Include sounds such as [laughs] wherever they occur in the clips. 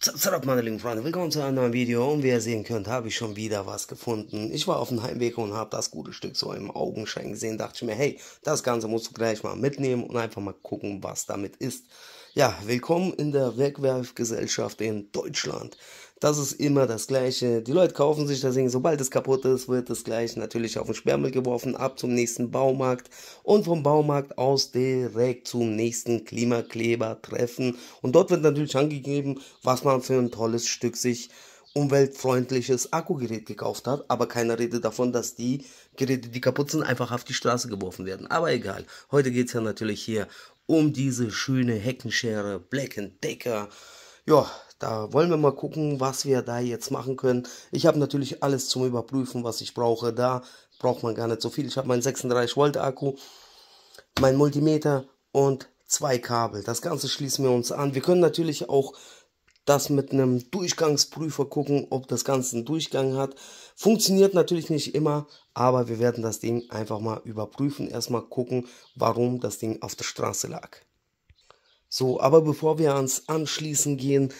Zack, meine lieben Freunde, willkommen zu einem neuen Video und wie ihr sehen könnt, habe ich schon wieder was gefunden. Ich war auf dem Heimweg und habe das gute Stück so im Augenschein gesehen, dachte ich mir, hey, das Ganze musst du gleich mal mitnehmen und einfach mal gucken, was damit ist. Ja, willkommen in der Wegwerfgesellschaft in Deutschland. Das ist immer das Gleiche. Die Leute kaufen sich das Ding, sobald es kaputt ist, wird es gleich natürlich auf den Sperrmüll geworfen, ab zum nächsten Baumarkt und vom Baumarkt aus direkt zum nächsten Klimakleber treffen. Und dort wird natürlich angegeben, was man für ein tolles Stück sich umweltfreundliches Akkugerät gekauft hat, aber keiner redet davon, dass die Geräte, die kaputt sind, einfach auf die Straße geworfen werden. Aber egal, heute geht es ja natürlich hier um diese schöne Heckenschere, Black Decker, ja, da wollen wir mal gucken, was wir da jetzt machen können. Ich habe natürlich alles zum Überprüfen, was ich brauche. Da braucht man gar nicht so viel. Ich habe meinen 36 Volt Akku, mein Multimeter und zwei Kabel. Das Ganze schließen wir uns an. Wir können natürlich auch das mit einem Durchgangsprüfer gucken, ob das Ganze einen Durchgang hat. Funktioniert natürlich nicht immer, aber wir werden das Ding einfach mal überprüfen. Erstmal gucken, warum das Ding auf der Straße lag. So, aber bevor wir ans Anschließen gehen,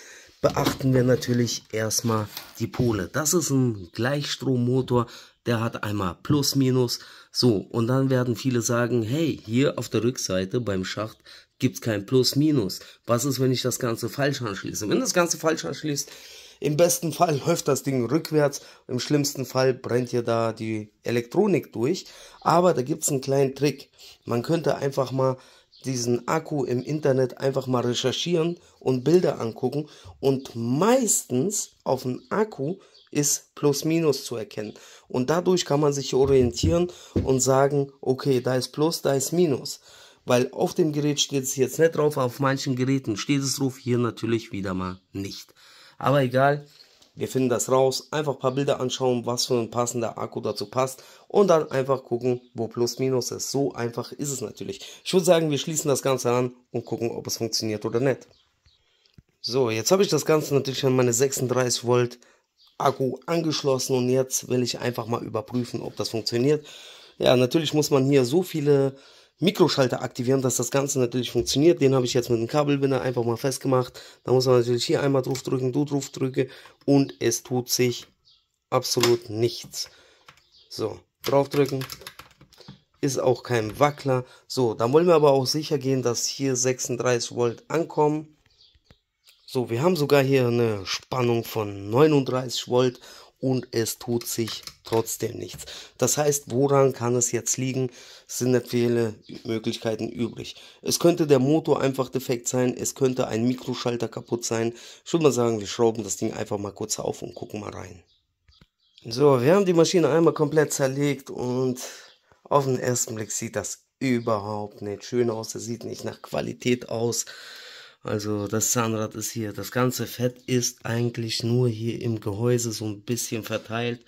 beachten wir natürlich erstmal die Pole. Das ist ein Gleichstrommotor, der hat einmal Plus, Minus. So, und dann werden viele sagen, hey, hier auf der Rückseite beim Schacht gibt es kein Plus, Minus. Was ist, wenn ich das Ganze falsch anschließe? Wenn das Ganze falsch anschließt, im besten Fall [laughs] läuft das Ding rückwärts, im schlimmsten Fall brennt hier da die Elektronik durch. Aber da gibt es einen kleinen Trick. Man könnte einfach mal diesen Akku im Internet einfach mal recherchieren und Bilder angucken und meistens auf dem Akku ist plus minus zu erkennen und dadurch kann man sich orientieren und sagen, okay, da ist plus, da ist minus, weil auf dem Gerät steht es jetzt nicht drauf, auf manchen Geräten steht es drauf, hier natürlich wieder mal nicht. Aber egal, wir finden das raus, einfach ein paar Bilder anschauen, was für ein passender Akku dazu passt und dann einfach gucken, wo Plus Minus ist. So einfach ist es natürlich. Ich würde sagen, wir schließen das Ganze an und gucken, ob es funktioniert oder nicht. So, jetzt habe ich das Ganze natürlich an meine 36 Volt Akku angeschlossen und jetzt will ich einfach mal überprüfen, ob das funktioniert. Ja, natürlich muss man hier so viele Mikroschalter aktivieren, dass das Ganze natürlich funktioniert. Den habe ich jetzt mit dem Kabelbinder einfach mal festgemacht. Da muss man natürlich hier einmal drauf drücken, du drauf drücke und es tut sich absolut nichts. So, drauf drücken. Ist auch kein Wackler. So, dann wollen wir aber auch sicher gehen, dass hier 36 Volt ankommen. So, wir haben sogar hier eine Spannung von 39 Volt und es tut sich trotzdem nichts. Das heißt, woran kann es jetzt liegen? Es sind nicht viele Möglichkeiten übrig. Es könnte der Motor einfach defekt sein, es könnte ein Mikroschalter kaputt sein. Ich würde mal sagen, wir schrauben das Ding einfach mal kurz auf und gucken mal rein. So, wir haben die Maschine einmal komplett zerlegt und auf den ersten Blick sieht das überhaupt nicht schön aus. Es sieht nicht nach Qualität aus. Also das Zahnrad ist hier. Das ganze Fett ist eigentlich nur hier im Gehäuse so ein bisschen verteilt.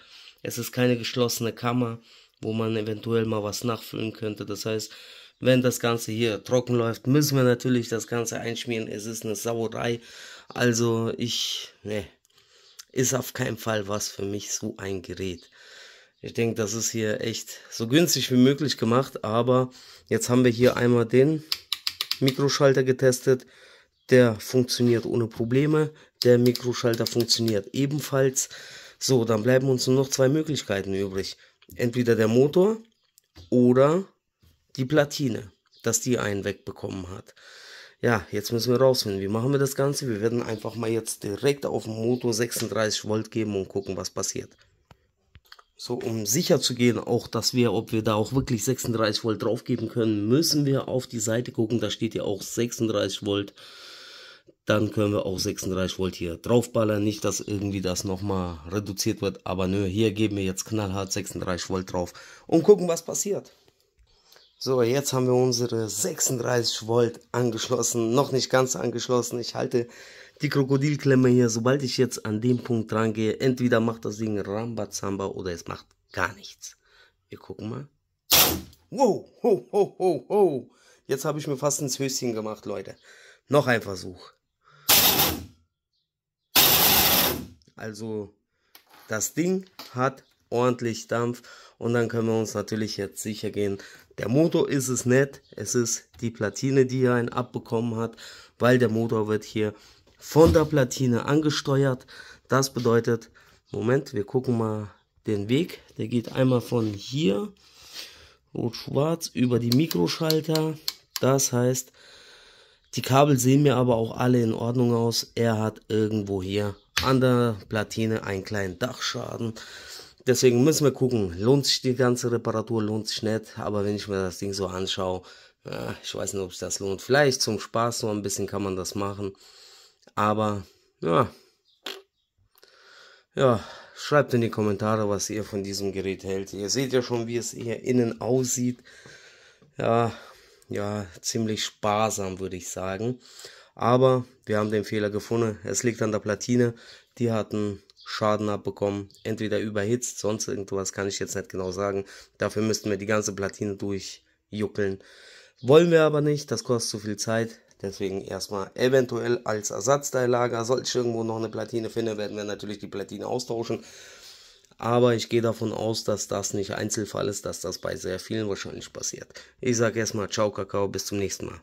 Es ist keine geschlossene Kammer, wo man eventuell mal was nachfüllen könnte. Das heißt, wenn das Ganze hier trocken läuft, müssen wir natürlich das Ganze einschmieren. Es ist eine Sauerei. Also ich, ne, ist auf keinen Fall was für mich so ein Gerät. Ich denke, das ist hier echt so günstig wie möglich gemacht, aber jetzt haben wir hier einmal den Mikroschalter getestet. Der funktioniert ohne Probleme. Der Mikroschalter funktioniert ebenfalls. So, dann bleiben uns nur noch zwei Möglichkeiten übrig. Entweder der Motor oder die Platine, dass die einen wegbekommen hat. Ja, jetzt müssen wir rausfinden, wie machen wir das Ganze. Wir werden einfach mal jetzt direkt auf den Motor 36 Volt geben und gucken, was passiert. So, um sicher zu gehen, auch dass wir, ob wir da auch wirklich 36 Volt drauf geben können, müssen wir auf die Seite gucken. Da steht ja auch 36 Volt dann können wir auch 36 Volt hier draufballern. Nicht, dass irgendwie das nochmal reduziert wird, aber nö, hier geben wir jetzt knallhart 36 Volt drauf und gucken, was passiert. So, jetzt haben wir unsere 36 Volt angeschlossen, noch nicht ganz angeschlossen. Ich halte die Krokodilklemme hier, sobald ich jetzt an dem Punkt rangehe, entweder macht das Ding Rambazamba oder es macht gar nichts. Wir gucken mal. Wow, ho, ho, ho, ho. Jetzt habe ich mir fast ins Höschen gemacht, Leute. Noch ein Versuch. Also das Ding hat ordentlich Dampf und dann können wir uns natürlich jetzt sicher gehen. Der Motor ist es nett, es ist die Platine, die hier einen abbekommen hat, weil der Motor wird hier von der Platine angesteuert. Das bedeutet, Moment, wir gucken mal den Weg. Der geht einmal von hier, rot-schwarz, über die Mikroschalter. Das heißt, die Kabel sehen mir aber auch alle in Ordnung aus. Er hat irgendwo hier an der Platine einen kleinen Dachschaden. Deswegen müssen wir gucken, lohnt sich die ganze Reparatur, lohnt sich nicht. Aber wenn ich mir das Ding so anschaue, äh, ich weiß nicht, ob sich das lohnt. Vielleicht zum Spaß nur ein bisschen kann man das machen. Aber ja, ja, schreibt in die Kommentare, was ihr von diesem Gerät hält. Ihr seht ja schon, wie es hier innen aussieht. Ja, ja ziemlich sparsam, würde ich sagen. Aber wir haben den Fehler gefunden. Es liegt an der Platine. Die hat einen Schaden abbekommen. Entweder überhitzt, sonst irgendwas kann ich jetzt nicht genau sagen. Dafür müssten wir die ganze Platine durchjuckeln. Wollen wir aber nicht, das kostet zu viel Zeit. Deswegen erstmal eventuell als Ersatzteillager, sollte ich irgendwo noch eine Platine finde, werden wir natürlich die Platine austauschen aber ich gehe davon aus, dass das nicht Einzelfall ist, dass das bei sehr vielen wahrscheinlich passiert. Ich sage erstmal Ciao, Kakao, bis zum nächsten Mal.